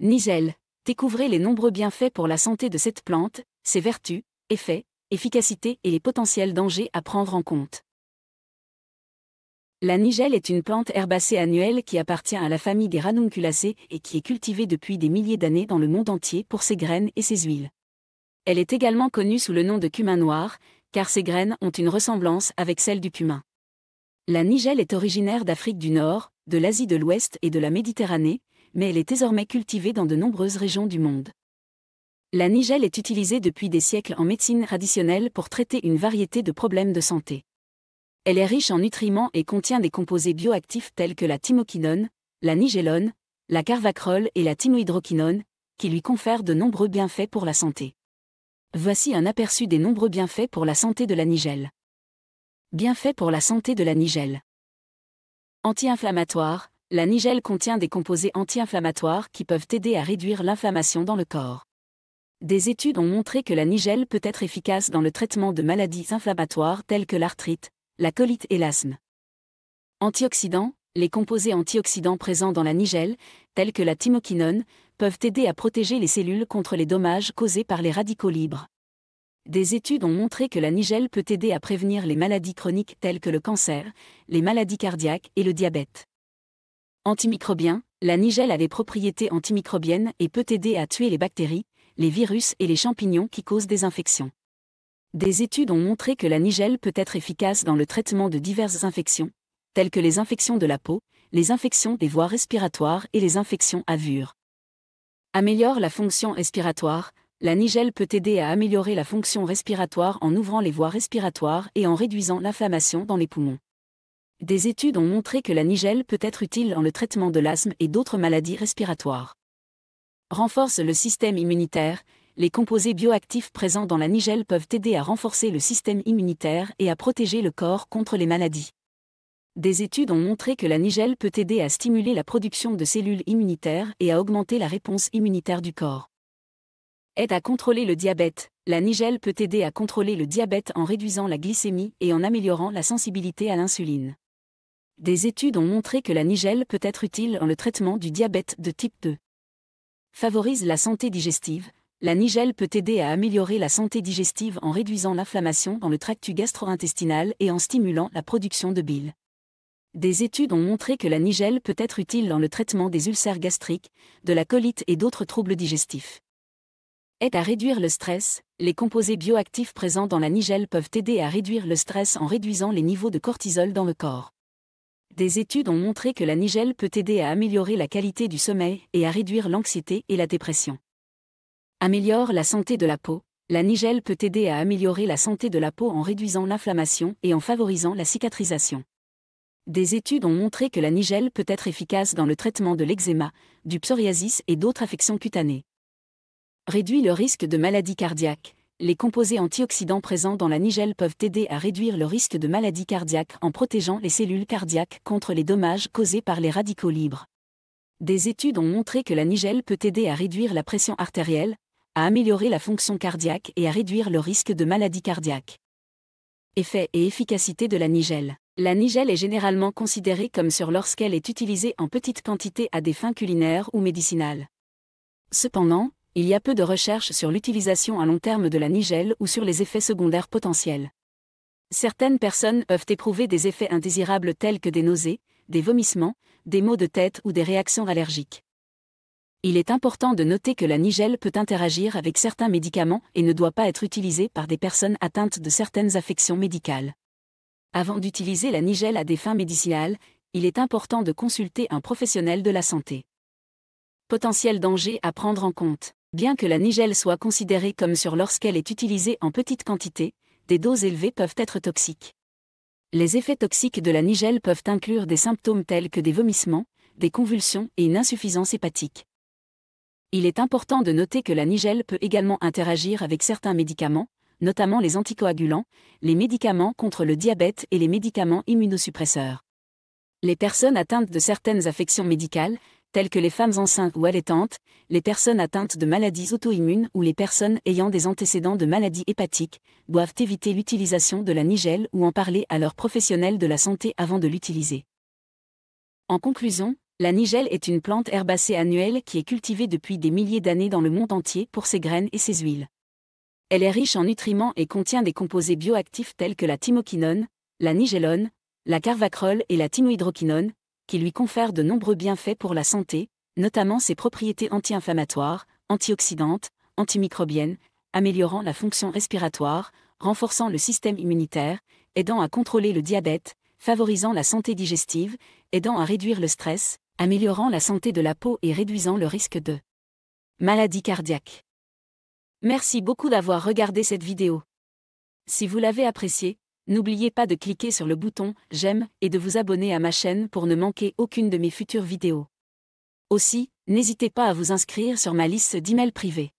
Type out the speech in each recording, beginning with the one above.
Nigel. Découvrez les nombreux bienfaits pour la santé de cette plante, ses vertus, effets, efficacité et les potentiels dangers à prendre en compte. La nigelle est une plante herbacée annuelle qui appartient à la famille des ranunculacées et qui est cultivée depuis des milliers d'années dans le monde entier pour ses graines et ses huiles. Elle est également connue sous le nom de cumin noir, car ses graines ont une ressemblance avec celle du cumin. La nigelle est originaire d'Afrique du Nord, de l'Asie de l'Ouest et de la Méditerranée, mais elle est désormais cultivée dans de nombreuses régions du monde. La nigelle est utilisée depuis des siècles en médecine traditionnelle pour traiter une variété de problèmes de santé. Elle est riche en nutriments et contient des composés bioactifs tels que la timoquinone, la nigellone, la carvacrol et la thymohydroquinone, qui lui confèrent de nombreux bienfaits pour la santé. Voici un aperçu des nombreux bienfaits pour la santé de la nigelle. Bienfaits pour la santé de la nigelle. Anti-inflammatoire, la nigelle contient des composés anti-inflammatoires qui peuvent aider à réduire l'inflammation dans le corps. Des études ont montré que la nigelle peut être efficace dans le traitement de maladies inflammatoires telles que l'arthrite, la colite et l'asthme. Antioxydants, les composés antioxydants présents dans la nigelle, tels que la thymoquinone, peuvent aider à protéger les cellules contre les dommages causés par les radicaux libres. Des études ont montré que la nigelle peut aider à prévenir les maladies chroniques telles que le cancer, les maladies cardiaques et le diabète. Antimicrobien, la nigelle a des propriétés antimicrobiennes et peut aider à tuer les bactéries, les virus et les champignons qui causent des infections. Des études ont montré que la nigelle peut être efficace dans le traitement de diverses infections, telles que les infections de la peau, les infections des voies respiratoires et les infections avures. Améliore la fonction respiratoire, la nigelle peut aider à améliorer la fonction respiratoire en ouvrant les voies respiratoires et en réduisant l'inflammation dans les poumons. Des études ont montré que la nigelle peut être utile dans le traitement de l'asthme et d'autres maladies respiratoires. Renforce le système immunitaire, les composés bioactifs présents dans la nigelle peuvent aider à renforcer le système immunitaire et à protéger le corps contre les maladies. Des études ont montré que la nigelle peut aider à stimuler la production de cellules immunitaires et à augmenter la réponse immunitaire du corps. Aide à contrôler le diabète. La nigelle peut aider à contrôler le diabète en réduisant la glycémie et en améliorant la sensibilité à l'insuline. Des études ont montré que la nigelle peut être utile dans le traitement du diabète de type 2. Favorise la santé digestive. La nigelle peut aider à améliorer la santé digestive en réduisant l'inflammation dans le tractus gastro-intestinal et en stimulant la production de bile. Des études ont montré que la nigelle peut être utile dans le traitement des ulcères gastriques, de la colite et d'autres troubles digestifs. Aide à réduire le stress, les composés bioactifs présents dans la nigelle peuvent aider à réduire le stress en réduisant les niveaux de cortisol dans le corps. Des études ont montré que la nigelle peut aider à améliorer la qualité du sommeil et à réduire l'anxiété et la dépression. Améliore la santé de la peau. La nigelle peut aider à améliorer la santé de la peau en réduisant l'inflammation et en favorisant la cicatrisation. Des études ont montré que la nigelle peut être efficace dans le traitement de l'eczéma, du psoriasis et d'autres affections cutanées. Réduit le risque de maladies cardiaques les composés antioxydants présents dans la nigelle peuvent aider à réduire le risque de maladie cardiaque en protégeant les cellules cardiaques contre les dommages causés par les radicaux libres. Des études ont montré que la nigelle peut aider à réduire la pression artérielle, à améliorer la fonction cardiaque et à réduire le risque de maladie cardiaque. Effet et efficacité de la nigelle. La nigelle est généralement considérée comme sûre lorsqu'elle est utilisée en petite quantité à des fins culinaires ou médicinales. Cependant, il y a peu de recherches sur l'utilisation à long terme de la nigelle ou sur les effets secondaires potentiels. Certaines personnes peuvent éprouver des effets indésirables tels que des nausées, des vomissements, des maux de tête ou des réactions allergiques. Il est important de noter que la nigelle peut interagir avec certains médicaments et ne doit pas être utilisée par des personnes atteintes de certaines affections médicales. Avant d'utiliser la nigelle à des fins médicinales, il est important de consulter un professionnel de la santé. Potentiel danger à prendre en compte. Bien que la nigelle soit considérée comme sur lorsqu'elle est utilisée en petite quantité, des doses élevées peuvent être toxiques. Les effets toxiques de la nigelle peuvent inclure des symptômes tels que des vomissements, des convulsions et une insuffisance hépatique. Il est important de noter que la nigelle peut également interagir avec certains médicaments, notamment les anticoagulants, les médicaments contre le diabète et les médicaments immunosuppresseurs. Les personnes atteintes de certaines affections médicales, telles que les femmes enceintes ou allaitantes, les personnes atteintes de maladies auto-immunes ou les personnes ayant des antécédents de maladies hépatiques, doivent éviter l'utilisation de la nigelle ou en parler à leurs professionnels de la santé avant de l'utiliser. En conclusion, la nigelle est une plante herbacée annuelle qui est cultivée depuis des milliers d'années dans le monde entier pour ses graines et ses huiles. Elle est riche en nutriments et contient des composés bioactifs tels que la thymoquinone, la nigellone, la carvacrol et la thymohydroquinone, qui lui confère de nombreux bienfaits pour la santé, notamment ses propriétés anti-inflammatoires, antioxydantes, antimicrobiennes, améliorant la fonction respiratoire, renforçant le système immunitaire, aidant à contrôler le diabète, favorisant la santé digestive, aidant à réduire le stress, améliorant la santé de la peau et réduisant le risque de maladie cardiaque. Merci beaucoup d'avoir regardé cette vidéo. Si vous l'avez appréciée, N'oubliez pas de cliquer sur le bouton J'aime et de vous abonner à ma chaîne pour ne manquer aucune de mes futures vidéos. Aussi, n'hésitez pas à vous inscrire sur ma liste d'emails privés.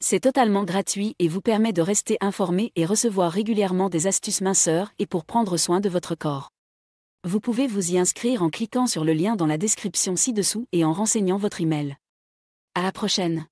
C'est totalement gratuit et vous permet de rester informé et recevoir régulièrement des astuces minceurs et pour prendre soin de votre corps. Vous pouvez vous y inscrire en cliquant sur le lien dans la description ci-dessous et en renseignant votre email. À la prochaine!